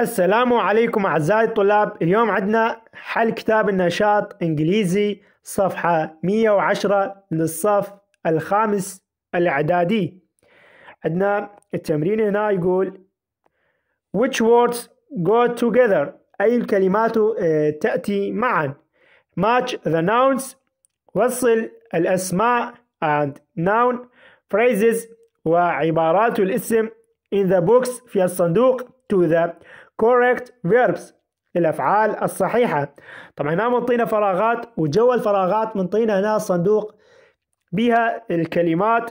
السلام عليكم أعزائي الطلاب اليوم عندنا حل كتاب النشاط إنجليزي صفحة 110 للصف الخامس الإعدادي عندنا التمرين هنا يقول Which words go together أي الكلمات آه، تأتي معا Match the nouns وصل الأسماء and noun phrases وعبارات الاسم in the box في الصندوق to the correct verbs الأفعال الصحيحة طبعا هنا منطينا فراغات وجوا الفراغات منطينا هنا صندوق بها الكلمات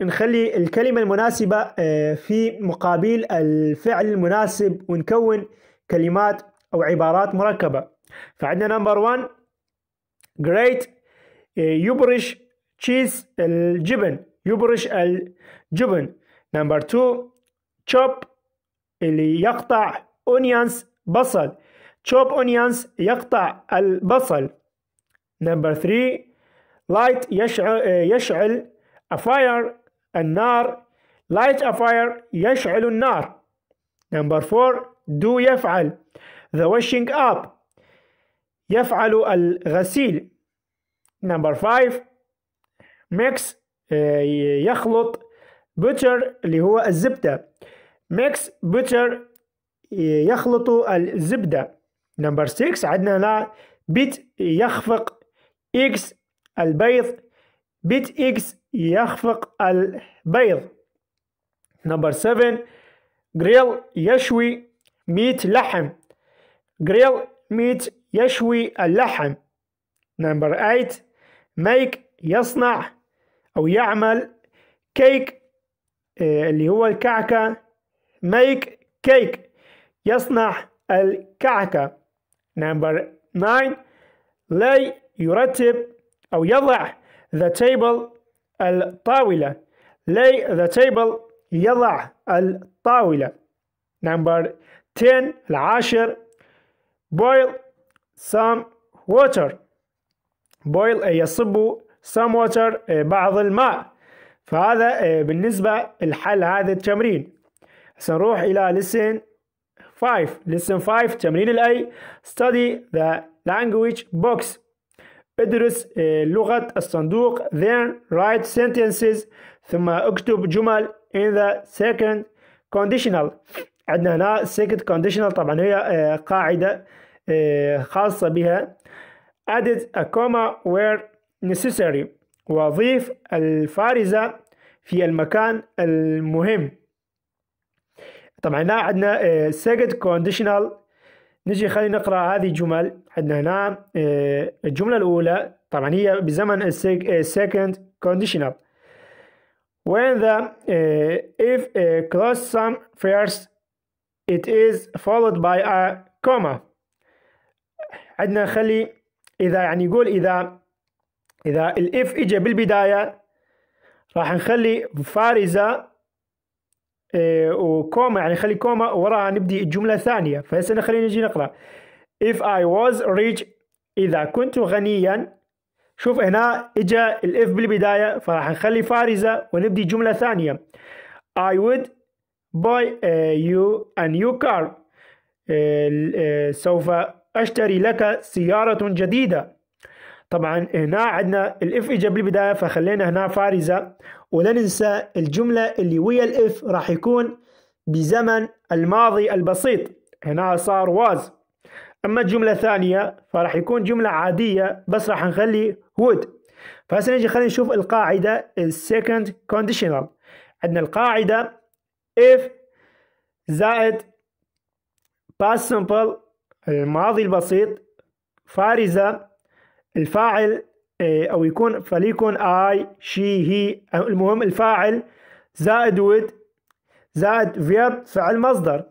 نخلي الكلمة المناسبة آه، في مقابل الفعل المناسب ونكون كلمات أو عبارات مركبة فعندنا نمبر 1 great آه، يبرش تشيز الجبن يبرش الجبن نمبر 2 chop اللي يقطع onions بصل chop onions يقطع البصل number 3 light يشعل, يشعل a fire النار light a fire يشعل النار number 4 do يفعل the washing up يفعل الغسيل number 5 mix يخلط butter اللي هو الزبدة mix butter يخلط الزبدة نمبر 6 عندنا لا بيت يخفق إكس البيض بيت إكس يخفق البيض نمبر 7 جريل يشوي ميت لحم جريل ميت يشوي اللحم نمبر 8 ميك يصنع أو يعمل كيك آه، اللي هو الكعكة ميك كيك يصنع الكعكة number 9 لا يرتب أو يضع the table الطاولة lay the table يضع الطاولة number 10 العاشر boil some water boil يصب some water بعض الماء فهذا بالنسبة الحل هذا التمرين سنروح إلى listen 5 lesson 5 تمرين الاي study the language box ادرس لغة الصندوق then write sentences ثم اكتب جمل in the second conditional عندنا هنا second conditional طبعا هي قاعدة خاصة بها added a comma where necessary وظيف الفارزة في المكان المهم طبعا هنا عندنا آه، second conditional نجي خلينا نقرأ هذه الجمل عندنا هنا آه، الجملة الأولى طبعا هي بزمن آه، second conditional when the if close sum first it is followed by a comma عندنا خلي إذا يعني يقول إذا إذا الإف إجا بالبداية راح نخلي فارزة إيه وكوما يعني خلي كوما وراها نبدي الجمله الثانيه فهسه خلينا نجي نقرأ if I was rich إذا كنت غنيا شوف هنا إجا الإف بالبداية فراح نخلي فارزة ونبدي جملة ثانية I would buy you a new car إيه، إيه، سوف أشتري لك سيارة جديدة طبعا هنا عندنا الإف إجا بالبداية فخلينا هنا فارزة ولا ننسى الجملة اللي ويا الاف راح يكون بزمن الماضي البسيط هنا صار واز أما الجملة الثانية فراح يكون جملة عادية بس راح نخلي would فهسه نجي خلينا نشوف القاعدة second conditional عندنا القاعدة if زائد past simple الماضي البسيط فارزة الفاعل إيه، او يكون فليكن اي شي هي المهم الفاعل زائد ود زائد فيرب فعل مصدر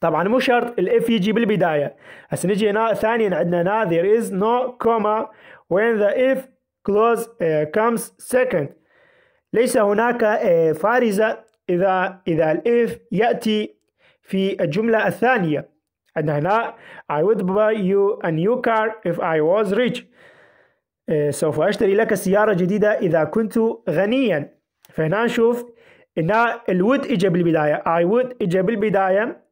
طبعا مو شرط الاف يجي بالبدايه هسه نجي هنا ثانيا عندنا هنا there is no كوما when the if كلوز كمز comes second ليس هناك إيه، فارزه اذا اذا الاف ياتي في الجمله الثانيه عندنا هنا I would buy you a new car if I was rich آه، سوف أشتري لك سيارة جديدة إذا كنت غنيا فهنا نشوف هنا الود إجا بالبداية I would إجا بالبداية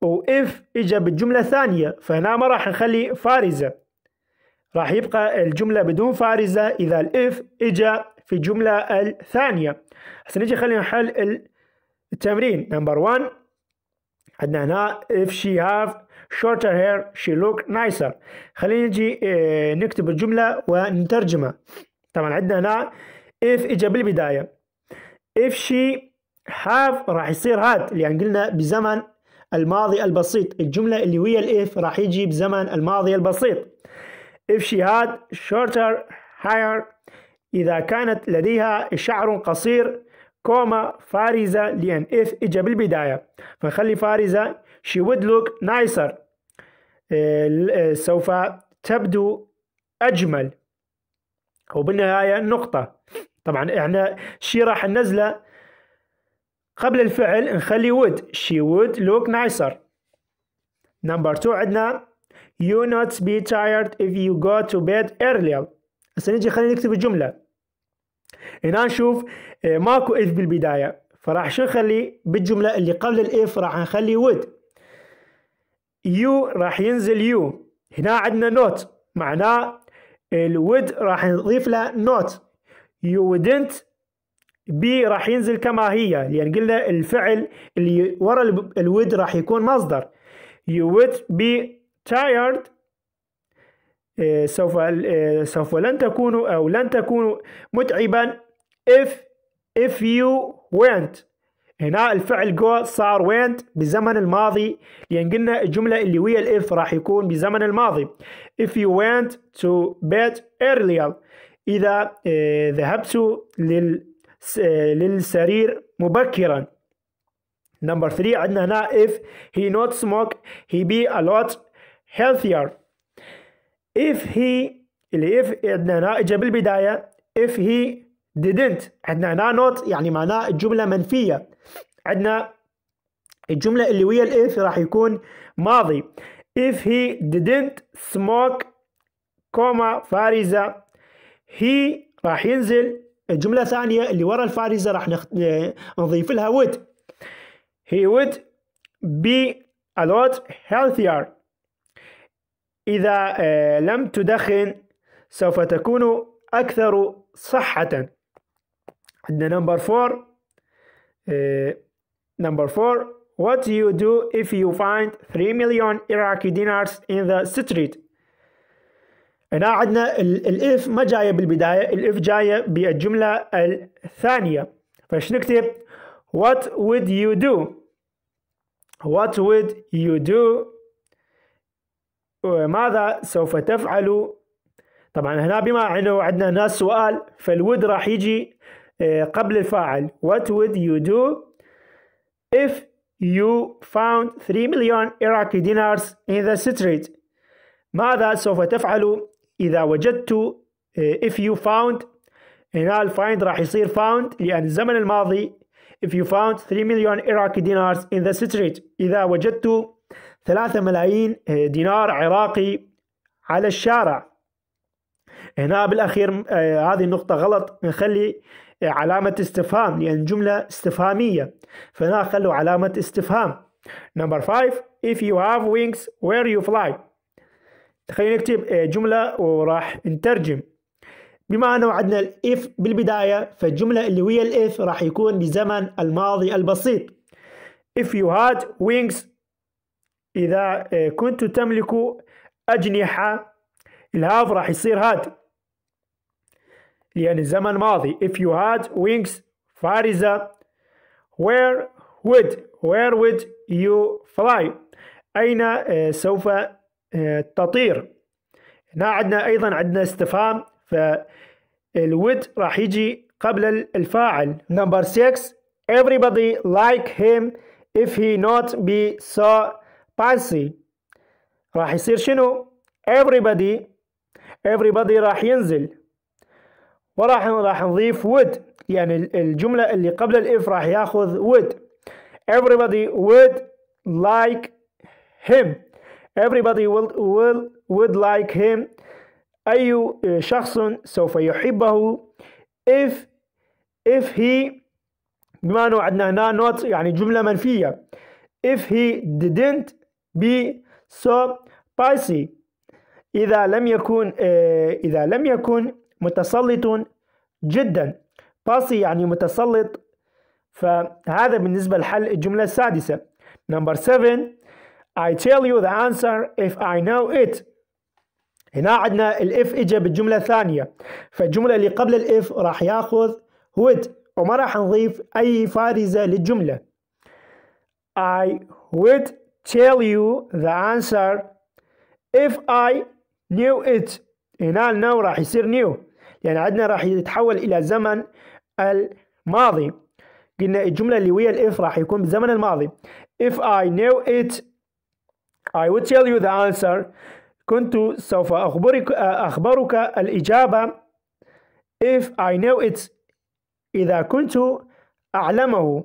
و if إجا بالجملة الثانية فهنا ما راح نخلي فارزة راح يبقى الجملة بدون فارزة إذا الإف إجا في الجملة الثانية حسنا نجي خلينا نحل التمرين نمبر 1 عندنا هنا if she have shorter hair she look nicer خلينا نجي آه، نكتب الجملة ونترجمها طبعا عندنا هنا if اجا بالبداية if she have راح يصير هاد اللي يعني قلنا بزمن الماضي البسيط الجملة اللي هي الاف راح يجي بزمن الماضي البسيط if she had shorter hair إذا كانت لديها شعر قصير كوما فارزة لأن إف إجا بالبداية فنخلي فارزة she would look nicer uh, uh, سوف تبدو أجمل وبالنهاية نقطة طبعا احنا شي راح ننزله قبل الفعل نخلي would she would look nicer number two عندنا you not be tired if you go to bed earlier هسه نجي خلينا نكتب الجملة هنا نشوف آه، ماكو if بالبداية فراح شو نخلي بالجملة اللي قبل الاف راح نخلي would يو راح ينزل يو هنا عندنا نوت معناه الود راح نضيف له نوت يو wouldn't بي راح ينزل كما هي لأن يعني قلنا الفعل اللي ورا الود راح يكون مصدر you would be tired آه، سوف آه، سوف لن تكونوا أو لن تكونوا متعبا if if you went هنا الفعل جو صار وينت بزمن الماضي لأن قلنا الجملة اللي ويا الإف راح يكون بزمن الماضي if you went to bed earlier إذا آه، ذهبت لل آه، للسرير مبكرا نمبر 3 عندنا هنا if he not smoke he be a lot healthier if he اللي if عندنا هنا اجى بالبداية if he didn't عندنا هنا not يعني معناه الجملة منفية عندنا الجملة اللي ويا الاف راح يكون ماضي if he didn't smoke كوما فارزة he راح ينزل الجملة الثانية اللي ورا الفارزة راح نخ... نضيف لها would he would be a lot healthier إذا آه، لم تدخن سوف تكون أكثر صحة عندنا نمبر فور نمبر فور what you do if you find 3 million Iraqi dinars in the street هنا عندنا الاف ما جايه بالبدايه الاف جايه بالجمله الثانيه فاش نكتب what would you do what would you do آه، ماذا سوف تفعل طبعا هنا بما انه عندنا ناس سؤال فالود راح يجي آه، قبل الفاعل What would you do if you found 3 مليون Iraqi dinars in the street ماذا سوف تفعل إذا وجدت آه، if you found هنا الفايند راح يصير found لأن الزمن الماضي if you found 3 مليون Iraqi dinars in the street إذا وجدت 3 ملايين آه، دينار عراقي على الشارع هنا بالأخير هذه النقطة غلط نخلي علامة استفهام لأن يعني جملة استفهامية فهنا خلوا علامة استفهام نمبر five if you have wings where you fly خلينا نكتب آه، جملة وراح نترجم بما أنه عندنا الإف بالبداية فالجملة اللي ويا الإف راح يكون بزمن الماضي البسيط if you had wings إذا آه، كنت تملك أجنحة الهاف راح يصير هاد يعني الزمن ماضي if you had wings فارزة where would where would you fly أين سوف تطير هنا عندنا أيضا عندنا استفهام فالود راح يجي قبل الفاعل number six everybody like him if he not be so fancy راح يصير شنو everybody everybody راح ينزل وراح راح نضيف would يعني الجملة اللي قبل الإف راح ياخذ would everybody would like him everybody will, will would like him أي شخص سوف يحبه if if he بما أنه عندنا هنا not يعني جملة منفية if he didn't be so spicy إذا لم يكن إيه، إذا لم يكن متسلط جدا باسي يعني متسلط فهذا بالنسبة لحل الجملة السادسة نمبر 7 I tell you the answer if I know it هنا عندنا الاف اجى بالجملة الثانية فالجملة اللي قبل الاف راح ياخذ would وما راح نضيف اي فارزة للجملة I would tell you the answer if I knew it هنا النو راح يصير new يعني عندنا راح يتحول إلى زمن الماضي قلنا الجملة اللي ويا الاف راح يكون بالزمن الماضي if I knew it I would tell you the answer كنت سوف أخبرك أخبرك الإجابة if I knew it إذا كنت أعلمه